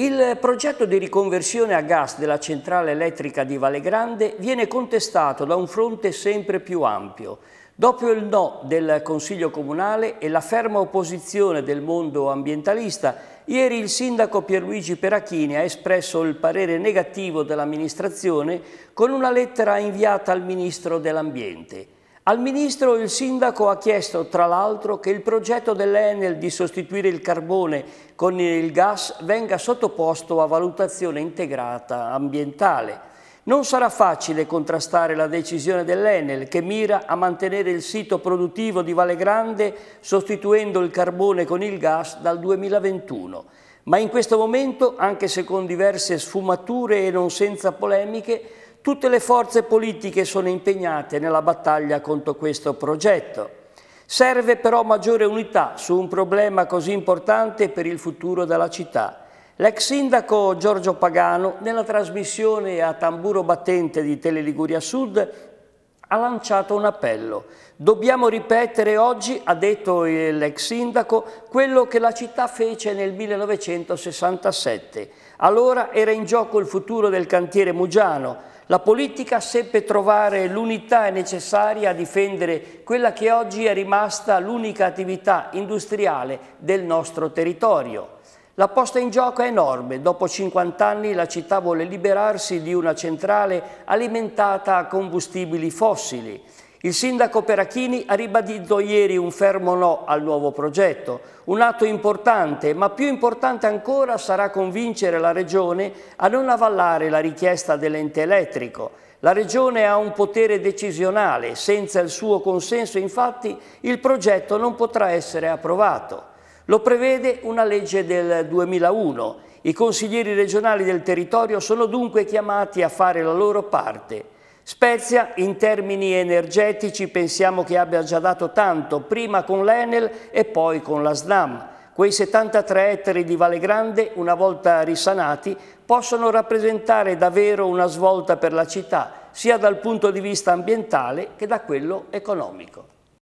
Il progetto di riconversione a gas della centrale elettrica di Vallegrande viene contestato da un fronte sempre più ampio. Dopo il no del Consiglio Comunale e la ferma opposizione del mondo ambientalista, ieri il sindaco Pierluigi Perachini ha espresso il parere negativo dell'amministrazione con una lettera inviata al Ministro dell'Ambiente. Al ministro il sindaco ha chiesto tra l'altro che il progetto dell'Enel di sostituire il carbone con il gas venga sottoposto a valutazione integrata ambientale. Non sarà facile contrastare la decisione dell'Enel che mira a mantenere il sito produttivo di Valle Grande sostituendo il carbone con il gas dal 2021. Ma in questo momento, anche se con diverse sfumature e non senza polemiche, Tutte le forze politiche sono impegnate nella battaglia contro questo progetto. Serve però maggiore unità su un problema così importante per il futuro della città. L'ex sindaco Giorgio Pagano, nella trasmissione a tamburo battente di Teleliguria Sud, ha lanciato un appello. Dobbiamo ripetere oggi, ha detto l'ex sindaco, quello che la città fece nel 1967. Allora era in gioco il futuro del cantiere Mugiano. La politica seppe trovare l'unità necessaria a difendere quella che oggi è rimasta l'unica attività industriale del nostro territorio. La posta in gioco è enorme. Dopo 50 anni la città vuole liberarsi di una centrale alimentata a combustibili fossili. Il sindaco Perachini ha ribadito ieri un fermo no al nuovo progetto, un atto importante, ma più importante ancora sarà convincere la Regione a non avallare la richiesta dell'ente elettrico. La Regione ha un potere decisionale, senza il suo consenso infatti il progetto non potrà essere approvato. Lo prevede una legge del 2001. I consiglieri regionali del territorio sono dunque chiamati a fare la loro parte. Spezia in termini energetici pensiamo che abbia già dato tanto, prima con l'Enel e poi con la SNAM. Quei 73 ettari di Valle Grande, una volta risanati, possono rappresentare davvero una svolta per la città, sia dal punto di vista ambientale che da quello economico.